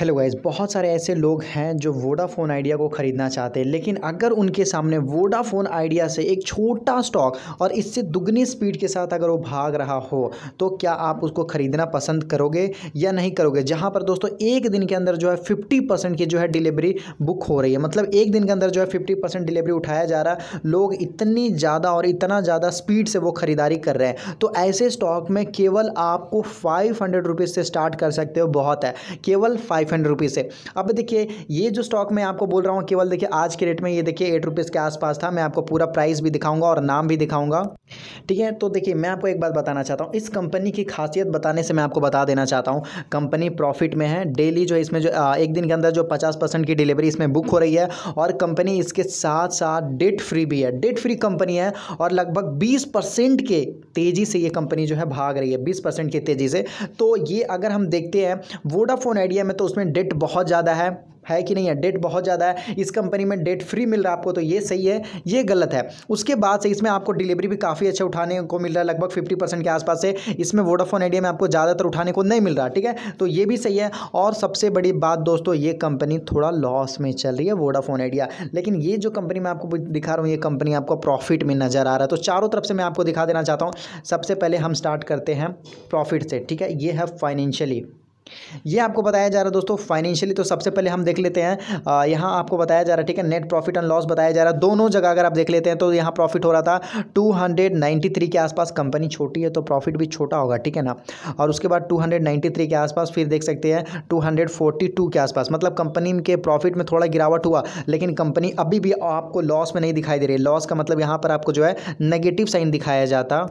hello guys बहुत सारे ऐसे लोग हैं जो वोडाफ़ोन आइडिया को ख़रीदना चाहते हैं लेकिन अगर उनके सामने वोडाफ़ोन आइडिया से एक छोटा स्टॉक और इससे दुगनी स्पीड के साथ अगर वो भाग रहा हो तो क्या आप उसको ख़रीदना पसंद करोगे या नहीं करोगे जहां पर दोस्तों एक दिन के अंदर जो है फिफ्टी परसेंट की जो है डिलीवरी बुक हो रही है मतलब एक दिन के अंदर जो है फिफ्टी परसेंट डिलीवरी उठाया जा रहा है लोग इतनी ज़्यादा और इतना ज़्यादा स्पीड से वो ख़रीदारी कर रहे हैं तो ऐसे स्टॉक में केवल आपको फाइव हंड्रेड रुपीज़ से स्टार्ट कर सकते हो बहुत है केवल फाइव फाइव हंड्रेड रुपीज़ से अब देखिए ये जो स्टॉक मैं आपको बोल रहा हूँ केवल देखिए आज के रेट में ये देखिए एट रुपीज़ के आसपास था मैं आपको पूरा प्राइस भी दिखाऊंगा और नाम भी दिखाऊंगा ठीक है तो देखिए मैं आपको एक बात बताना चाहता हूँ इस कंपनी की खासियत बताने से मैं आपको बता देना चाहता हूँ कंपनी प्रॉफिट में है डेली जो इसमें जो एक दिन के अंदर जो पचास परसेंट की डिलीवरी इसमें बुक हो रही है और कंपनी इसके साथ साथ डेट फ्री भी है डेट फ्री कंपनी है और लगभग बीस परसेंट के तेज़ी से ये कंपनी जो है भाग रही है बीस परसेंट की तेज़ी से तो ये अगर हम देखते हैं वोडाफोन आइडिया में तो उसमें इसमें डेट बहुत ज़्यादा है है कि नहीं है डेट बहुत ज़्यादा है इस कंपनी में डेट फ्री मिल रहा है आपको तो ये सही है ये गलत है उसके बाद से इसमें आपको डिलीवरी भी काफ़ी अच्छा उठाने को मिल रहा है लगभग फिफ्टी परसेंट के आसपास से इसमें वोडाफोन आइडिया में आपको ज़्यादातर उठाने को नहीं मिल रहा ठीक है तो ये भी सही है और सबसे बड़ी बात दोस्तों ये कंपनी थोड़ा लॉस में चल रही है वोडाफोन आइडिया लेकिन ये जो कंपनी मैं आपको दिखा रहा हूँ ये कंपनी आपको प्रॉफिट में नज़र आ रहा है तो चारों तरफ से मैं आपको दिखा देना चाहता हूँ सबसे पहले हम स्टार्ट करते हैं प्रॉफिट से ठीक है ये है फाइनेंशियली ये आपको बताया जा रहा है दोस्तों फाइनेंशियली तो सबसे पहले हम देख लेते हैं यहाँ आपको बताया जा रहा है ठीक है नेट प्रॉफिट एंड लॉस बताया जा रहा है दोनों जगह अगर आप देख लेते हैं तो यहाँ प्रॉफिट हो रहा था 293 के आसपास कंपनी छोटी है तो प्रॉफिट भी छोटा होगा ठीक है ना और उसके बाद 293 के आसपास फिर देख सकते हैं टू के आसपास मतलब कंपनी के प्रॉफिट में थोड़ा गिरावट हुआ लेकिन कंपनी अभी भी आपको लॉस में नहीं दिखाई दे रही लॉस का मतलब यहाँ पर आपको जो है नेगेटिव साइन दिखाया जाता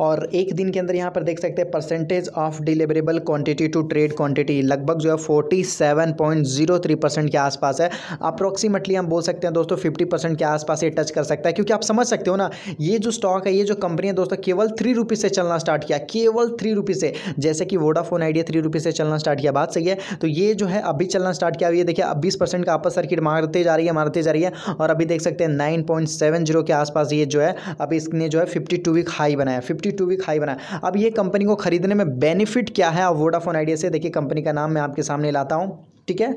और एक दिन के अंदर यहाँ पर देख सकते हैं percentage of deliverable quantity to trade quantity लगभग जो है forty seven point zero three percent के आसपास है अप्रोक्सीमेटली हम बोल सकते हैं दोस्तों फिफ्टी परसेंट के आसपास ये टच कर सकता है क्योंकि आप समझ सकते हो ना ये जो स्टॉक है ये जो कंपनी है दोस्तों केवल थ्री रुपीज़ से चलना स्टार्ट किया केवल थ्री रुपीज़ से जैसे कि वोडाफोन आइडिया थ्री रुपीज़ से चलना स्टार्ट किया बात सही है तो ये जो है अभी चलना स्टार्ट किया ये देखिए अब बीस परसेंट का आपस सर्किट मारते जा रही है मारते जा रही है और अभी देख सकते हैं नाइन पॉइंट सेवन जीरो के आसपास ये जो है अभी इसने जो है फिफ्टी टू वीक हाई बना बनाया फिफ्टी टू वीक हाई बनाया अब ये कंपनी को खरीदने में बेनिफिट क्या है आप वोडाफोन आइडिया से देखिए कंपनी का नाम मैं आपके सामने लाता हूँ ठीक है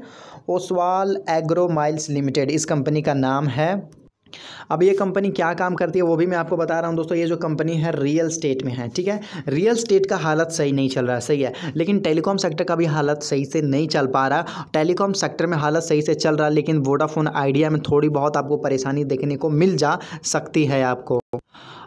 ओसवाल एग्रो माइल्स लिमिटेड इस कंपनी का नाम है अब ये कंपनी क्या काम करती है वो भी मैं आपको बता रहा हूँ दोस्तों ये जो कंपनी है रियल स्टेट में है ठीक है रियल स्टेट का हालत सही नहीं चल रहा है सही है लेकिन टेलीकॉम सेक्टर का भी हालत सही से नहीं चल पा रहा टेलीकॉम सेक्टर में हालत सही से चल रहा है लेकिन वोडाफोन आइडिया में थोड़ी बहुत आपको परेशानी देखने को मिल जा सकती है आपको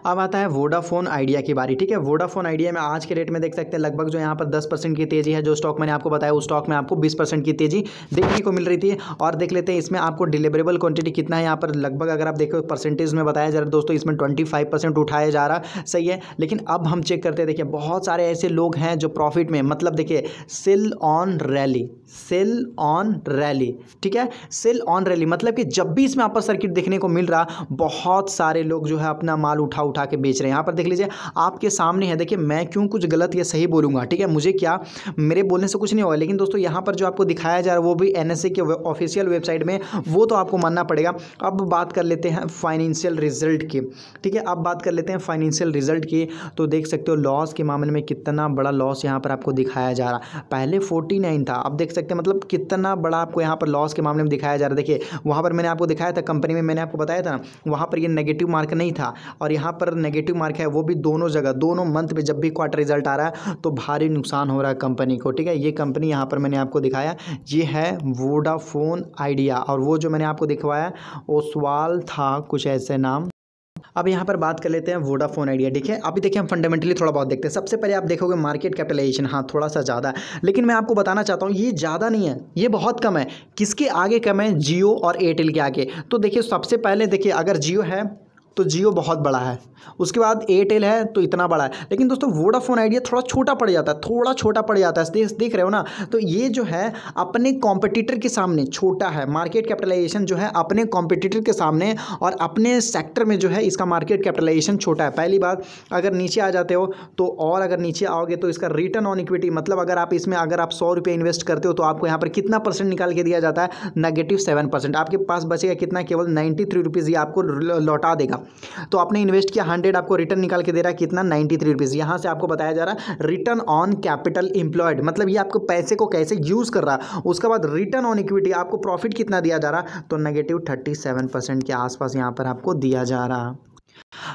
अब आता है वोडाफोन आइडिया की बारी ठीक है वोडाफोन आइडिया में आज के रेट में देख सकते हैं लगभग जो यहाँ पर दस परसेंट की तेज़ी है जो स्टॉक मैंने आपको बताया उस स्टॉक में आपको बीस परसेंट की तेज़ी देखने को मिल रही थी और देख लेते हैं इसमें आपको डिलीवरेबल क्वांटिटी कितना है यहाँ पर लगभग अगर आप देखो परसेंटेज में बताया जा रहा दोस्तों इसमें ट्वेंटी फाइव परसेंट उठाया जा रहा सही है लेकिन अब हम चेक करते हैं देखिए बहुत सारे ऐसे लोग हैं जो प्रॉफिट में मतलब देखिए sell on rally sell on rally ठीक है सेल ऑन रैली मतलब कि जब भी इसमें आपको सर्किट देखने को मिल रहा बहुत सारे लोग जो है अपना माल उठा उठा उठा के बेच रहे हैं यहाँ पर देख लीजिए आपके सामने है देखिए मैं क्यों कुछ गलत या सही बोलूँगा ठीक है मुझे क्या मेरे बोलने से कुछ नहीं होगा लेकिन दोस्तों यहाँ पर जो आपको दिखाया जा रहा है वो भी एन के ऑफिशियल वेबसाइट में वो तो आपको मानना पड़ेगा अब बात कर लेते हैं फाइनेंशियल रिजल्ट की ठीक है अब बात कर लेते हैं फाइनेंशियल रिजल्ट की तो देख सकते हो लॉस के मामले में कितना बड़ा लॉस यहाँ पर आपको दिखाया जा रहा पहले फोर्टी नाइन था अब देख सकते हैं मतलब कितना बड़ा आपको यहाँ पर लॉस के मामले में दिखाया जा रहा है देखिए वहाँ पर मैंने आपको दिखाया था कंपनी में मैंने आपको बताया था ना वहाँ पर ये नेगेटिव मार्क नहीं था और यहाँ पर पर नेगेटिव मार्क है वो भी दोनों जगह दोनों मंथ में जब भी क्वार्टर रिजल्ट आ रहा है तो भारी नुकसान हो रहा है कंपनी को ठीक है ये कंपनी यहाँ पर मैंने आपको दिखाया ये है वोडाफोन आइडिया और वो जो मैंने आपको दिखवाया ओसवाल था कुछ ऐसे नाम अब यहाँ पर बात कर लेते हैं वोडाफोन आइडिया ठीक है अभी देखिए हम फंडामेंटली थोड़ा बहुत देखते हैं सबसे पहले आप देखोगे मार्केट कैपिटलाइजेशन हाँ थोड़ा सा ज़्यादा है लेकिन मैं आपको बताना चाहता हूँ ये ज़्यादा नहीं है ये बहुत कम है किसके आगे कम है जियो और एयरटेल के आगे तो देखिए सबसे पहले देखिए अगर जियो है तो जियो बहुत बड़ा है उसके बाद एयरटेल है तो इतना बड़ा है लेकिन दोस्तों वोडाफोन आइडिया थोड़ा छोटा पड़ जाता है थोड़ा छोटा पड़ जाता है देख देख रहे हो ना तो ये जो है अपने कॉम्पिटिटर के सामने छोटा है मार्केट कैपिटलाइजेशन जो है अपने कॉम्पिटिटर के सामने और अपने सेक्टर में जो है इसका मार्केट कैपिटलाइजेशन छोटा है पहली बात अगर नीचे आ जाते हो तो और अगर नीचे आओगे तो इसका रिटर्न ऑन इक्विटी मतलब अगर आप इसमें अगर आप सौ रुपये इन्वेस्ट करते हो तो आपको यहाँ पर कितना परसेंट निकाल के दिया जाता है नेगेटिव सेवन परसेंट आपके पास बचेगा कितना केवल नाइन्टी थ्री रुपीज़ ये आपको लौटा देगा तो आपने इन्वेस्ट किया हंड्रेड आपको रिटर्न निकाल के दे रहा है कितना नाइन्टी थ्री रुपीज़ यहाँ से आपको बताया जा रहा है रिटर्न ऑन कैपिटल इंप्लॉयड मतलब ये आपको पैसे को कैसे यूज़ कर रहा है उसके बाद रिटर्न ऑन इक्विटी आपको प्रॉफिट कितना दिया जा रहा तो नेगेटिव थर्टी सेवन परसेंट के आसपास यहाँ पर आपको दिया जा रहा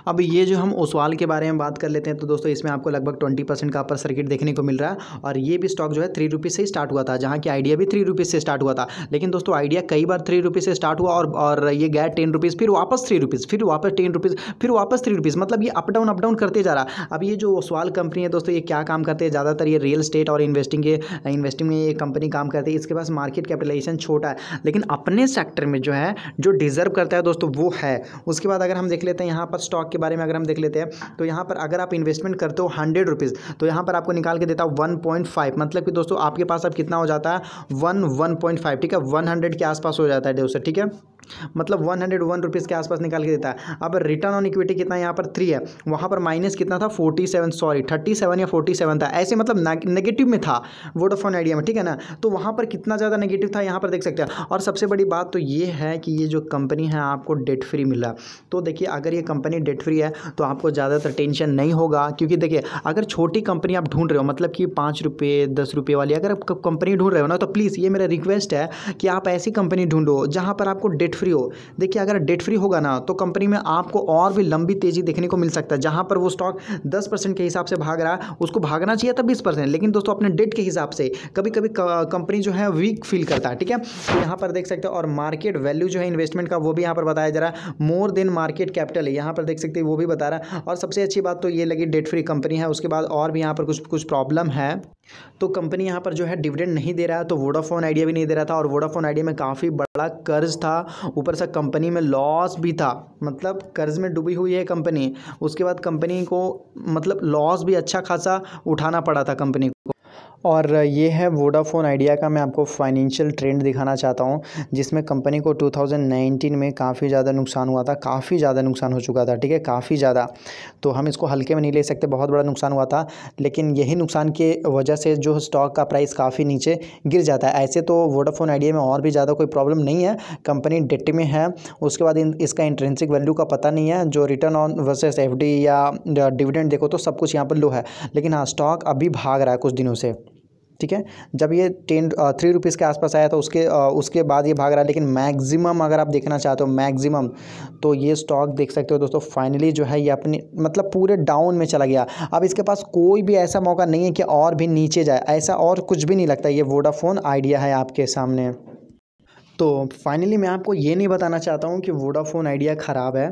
अब ये जो हम ओसवाल के बारे में बात कर लेते हैं तो दोस्तों इसमें आपको लगभग ट्वेंटी परसेंट का अपर सर्किट देखने को मिल रहा है और ये भी स्टॉक जो है थ्री रुपीज़ से ही स्टार्ट हुआ था जहाँ की आइडिया भी थ्री रुपीज़ से स्टार्ट हुआ था लेकिन दोस्तों आइडिया कई बार थ्री रुपीज़ से स्टार्ट हुआ और और ये गया टेन रुपीज़ फिर वापस थ्री रुपीज़ फिर वापस टेन रुपीज़ फिर वापस थ्री रुपीज़ मतलब ये अप डाउन अप डाउन करते जा रहा अब ये जो ओसवाल कंपनी है दोस्तों ये क्या काम करते हैं ज़्यादातर ये रियल स्टेट और इन्वेस्टिंग के इन्वेस्टिंग में ये कंपनी काम करती है इसके पास मार्केट कैपिटलाइजेशन छोटा है लेकिन अपने सेक्टर में जो है जो डिजर्व करता है दोस्तों वो है उसके बाद अगर हम देख लेते हैं यहाँ यहाँ पर स्टॉक के बारे में अगर हम देख लेते हैं तो यहाँ पर अगर आप इन्वेस्टमेंट करते हो हंड्रेड रुपीज़ तो यहाँ पर आपको निकाल के देता हूँ वन पॉइंट फाइव मतलब कि दोस्तों आपके पास अब कितना हो जाता है वन वन पॉइंट फाइव ठीक है वन हंड्रेड के आसपास हो जाता है दोस्तों ठीक है मतलब वन हंड्रेड वन रुपीज़ के आसपास निकाल के देता है अब रिटर्न ऑन इक्विटी कितना यहाँ पर थ्री है वहाँ पर माइनस कितना था forty seven sorry thirty seven या फोर्टी सेवन था ऐसे मतलब नेगेटिव में था वोडाफोन आइडिया में ठीक है ना तो वहाँ पर कितना ज़्यादा नेगेटिव था यहाँ पर देख सकते हैं और सबसे बड़ी बात तो ये है कि ये जो कंपनी है आपको डेट फ्री मिला तो देखिए अगर ये कंपनी कंपनी डेट फ्री है तो आपको ज़्यादातर टेंशन नहीं होगा क्योंकि देखिए अगर छोटी कंपनी आप ढूंढ रहे हो मतलब कि पाँच रुपये दस रुपये वाली अगर आप कंपनी ढूंढ रहे हो ना तो प्लीज़ ये मेरा रिक्वेस्ट है कि आप ऐसी कंपनी ढूंढो जहाँ पर आपको डेट फ्री हो देखिए अगर डेट फ्री होगा ना तो कंपनी में आपको और भी लंबी तेज़ी देखने को मिल सकता है जहाँ पर वो स्टॉक दस परसेंट के हिसाब से भाग रहा है उसको भागना चाहिए था बीस परसेंट लेकिन दोस्तों अपने डेट के हिसाब से कभी कभी कंपनी जो है वीक फील करता है ठीक है तो यहाँ पर देख सकते हो और मार्केट वैल्यू जो है इन्वेस्टमेंट का वो भी यहाँ पर बताया जा रहा है मोर देन मार्केट कैपिटल है यहाँ पर देख सकते हैं वो भी बता रहा है और सबसे अच्छी बात तो ये लगी डेट फ्री कंपनी है उसके बाद और भी यहाँ पर कुछ कुछ प्रॉब्लम है तो कंपनी यहाँ पर जो है डिविडेंड नहीं दे रहा है तो वोडाफोन आइडिया भी नहीं दे रहा था और वोडाफोन आइडिया में काफ़ी बड़ा कर्ज था ऊपर से कंपनी में लॉस भी था मतलब कर्ज में डूबी हुई है कंपनी उसके बाद कंपनी को मतलब लॉस भी अच्छा खासा उठाना पड़ा था कंपनी को और ये है वोडाफोन आइडिया का मैं आपको फाइनेंशियल ट्रेंड दिखाना चाहता हूँ जिसमें कंपनी को 2019 में काफ़ी ज़्यादा नुकसान हुआ था काफ़ी ज़्यादा नुकसान हो चुका था ठीक है काफ़ी ज़्यादा तो हम इसको हल्के में नहीं ले सकते बहुत बड़ा नुकसान हुआ था लेकिन यही नुकसान की वजह से जो स्टॉक का प्राइस काफ़ी नीचे गिर जाता है ऐसे तो वोडाफोन आइडिया में और भी ज़्यादा कोई प्रॉब्लम नहीं है कंपनी डेट में है उसके बाद इसका इंट्रेंसिक वैल्यू का पता नहीं है जो रिटर्न ऑन वर्सेस एफ या डिविडेंड देखो तो सब कुछ यहाँ पर लो है लेकिन हाँ स्टॉक अभी भाग रहा है कुछ दिनों से ठीक है जब ये टेन थ्री रुपीज़ के आसपास आया तो उसके उसके बाद ये भाग रहा है लेकिन मैक्सिमम अगर आप देखना चाहते हो मैक्सिमम तो ये स्टॉक देख सकते हो दोस्तों फाइनली जो है ये अपनी मतलब पूरे डाउन में चला गया अब इसके पास कोई भी ऐसा मौका नहीं है कि और भी नीचे जाए ऐसा और कुछ भी नहीं लगता ये वोडाफोन आइडिया है आपके सामने तो फाइनली मैं आपको ये नहीं बताना चाहता हूँ कि वोडाफोन आइडिया ख़राब है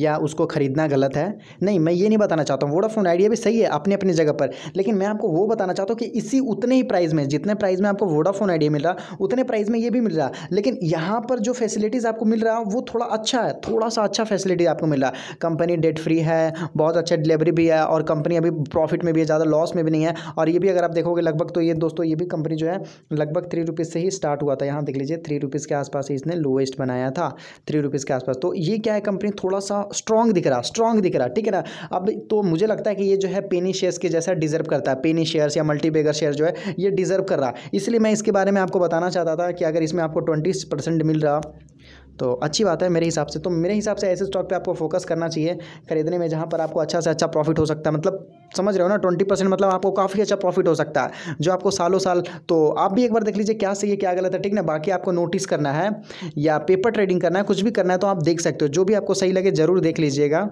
या उसको ख़रीदना गलत है नहीं मैं ये नहीं बताना चाहता हूँ वोडाफोन आइडिया भी सही है अपने अपनी जगह पर लेकिन मैं आपको वो बताना चाहता हूँ कि इसी उतने ही प्राइस में जितने प्राइस में आपको वोडाफोन आइडिया मिल रहा उतने प्राइस में ये भी मिल रहा लेकिन यहाँ पर जो फैसिलिटीज़ आपको मिल रहा वो थोड़ा अच्छा है थोड़ा सा अच्छा फैसिलिटी आपको मिल रहा कंपनी डेट फ्री है बहुत अच्छा डिलीवरी भी है और कंपनी अभी प्रॉफिट में भी है ज़्यादा लॉस में भी नहीं है और ये भी अगर आप देखोगे लगभग तो ये दोस्तों ये भी कंपनी जो है लगभग थ्री रुपीज़ से ही स्टार्ट हुआ था यहाँ देख लीजिए थ्री रुपीज़ के आसपास ही इसने लोएस्ट बनाया था थ्री रुपीज़ के आसपास तो ये क्या है कंपनी थोड़ा सा स्ट्रॉन्ग दिख रहा स्ट्रॉन्ग दिख रहा ठीक है ना अब तो मुझे लगता है कि ये जो है पेनी शेयर्स के जैसा डिजर्व करता है पेनी शेयर्स या मल्टीबेगर शेयर जो है ये डिजर्व कर रहा इसलिए मैं इसके बारे में आपको बताना चाहता था कि अगर इसमें आपको ट्वेंटी मिल रहा तो अच्छी बात है मेरे हिसाब से तो मेरे हिसाब से ऐसे स्टॉक पे आपको फोकस करना चाहिए खरीदने में जहाँ पर आपको अच्छा से अच्छा प्रॉफिट हो सकता है मतलब समझ रहे हो ना ट्वेंटी परसेंट मतलब आपको काफ़ी अच्छा प्रॉफिट हो सकता है जो आपको सालों साल तो आप भी एक बार देख लीजिए क्या सही है क्या गलत है ठीक ना बाकी आपको नोटिस करना है या पेपर ट्रेडिंग करना है कुछ भी करना है तो आप देख सकते हो जो भी आपको सही लगे ज़रूर देख लीजिएगा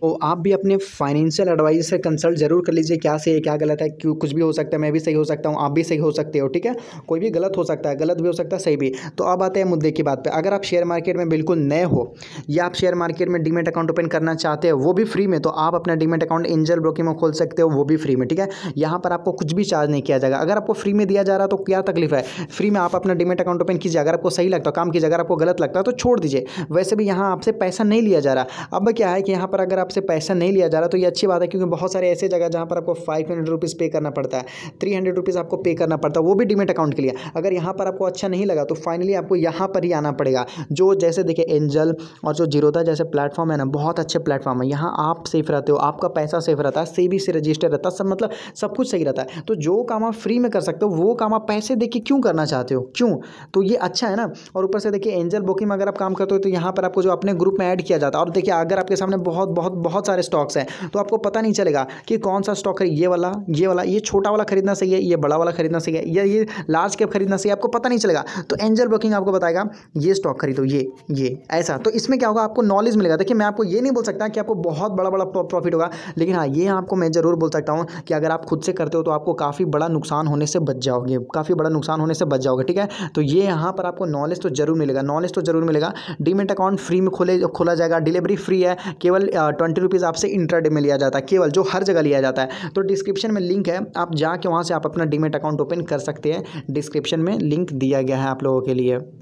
तो आप भी अपने फाइनेंशियल एडवाइजर से कंसल्ट जरूर कर लीजिए क्या सही है क्या गलत है क्यों कुछ भी हो सकता है मैं भी सही हो सकता हूँ आप भी सही हो सकते हो ठीक है कोई भी गलत हो सकता है गलत भी हो सकता है सही भी तो अब आते हैं मुद्दे की बात पर अगर आप शेयर मार्केट में बिल्कुल नए हो या आप शेयर मार्केट में डीमेट अकाउंट ओपन करना चाहते हो वो भी फ्री में तो आप अपना डीमेट अकाउंट एंजल ब्रोकिंग में खोल सकते हो वो भी फ्री में ठीक है यहाँ पर आपको कुछ भी चार्ज नहीं किया जाएगा अगर आपको फ्री में दिया जा रहा है तो क्या तकलीफ है फ्री में आप अपना डीमेट अकाउंट ओपन कीजिए अगर आपको सही लगता है काम कीजिए अगर आपको गलत लगता है तो छोड़ दीजिए वैसे भी यहाँ आपसे पैसा नहीं लिया जा रहा अब क्या है कि यहाँ पर अगर आप आपसे पैसा नहीं लिया जा रहा तो ये अच्छी बात है क्योंकि बहुत सारे ऐसे जगह जहाँ पर आपको फाइव हंड्रेड रुपीज़ पे करना पड़ता है थ्री हंड्रेड रुपीज़ आपको पे करना पड़ता है वो भी डिमेट अकाउंट के लिए अगर यहाँ पर आपको अच्छा नहीं लगा तो फाइनली आपको यहाँ पर ही आना पड़ेगा जो जैसे देखिए एंजल और जो जीरोदा जैसे प्लेटफॉर्म है ना बहुत अच्छे प्लेटफॉर्म है यहाँ आप सेफ रहते हो आपका पैसा सेफ रहता है सेबी से रजिस्टर रहता सब मतलब सब कुछ सही रहता है तो जो काम आप फ्री में कर सकते हो वो काम आप पैसे दे के क्यों करना चाहते हो क्यों तो ये अच्छा है ना और ऊपर से देखिए एंजल बुकिंग अगर आप काम करते हो तो यहाँ पर आपको जो अपने ग्रुप में ऐड किया जाता है और देखिए अगर आपके सामने बहुत बहुत बहुत सारे स्टॉक्स हैं तो आपको पता नहीं चलेगा कि कौन सा स्टॉक है ये वाला ये वाला ये छोटा वाला खरीदना सही है ये बड़ा वाला खरीदना सही है या ये लार्ज कैप खरीदना सही है आपको पता नहीं चलेगा तो एंजल ब्रोकिंग आपको बताएगा ये स्टॉक खरीदो ये ये ऐसा तो इसमें क्या होगा आपको नॉलेज मिलेगा देखिए मैं आपको ये नहीं बोल सकता कि आपको बहुत बड़ा बड़ा प्रॉफिट होगा लेकिन हाँ ये आपको मैं ज़रूर बोल सकता हूँ कि अगर आप खुद से करते हो तो आपको काफ़ी बड़ा नुकसान होने से बच जाओगे काफ़ी बड़ा नुकसान होने से बच जाओगे ठीक है तो ये यहाँ पर आपको नॉलेज तो जरूर मिलेगा नॉलेज तो जरूर मिलेगा डीमेट अकाउंट फ्री में खोले खोला जाएगा डिलीवरी फ्री है केवल ट्वेंटी ट्वेंटी रुपीज़ आपसे इंट्रा डे में लिया जाता है केवल जो हर जगह लिया जाता है तो डिस्क्रिप्शन में लिंक है आप जाके वहाँ से आप अपना डीमेट अकाउंट ओपन कर सकते हैं डिस्क्रिप्शन में लिंक दिया गया है आप लोगों के लिए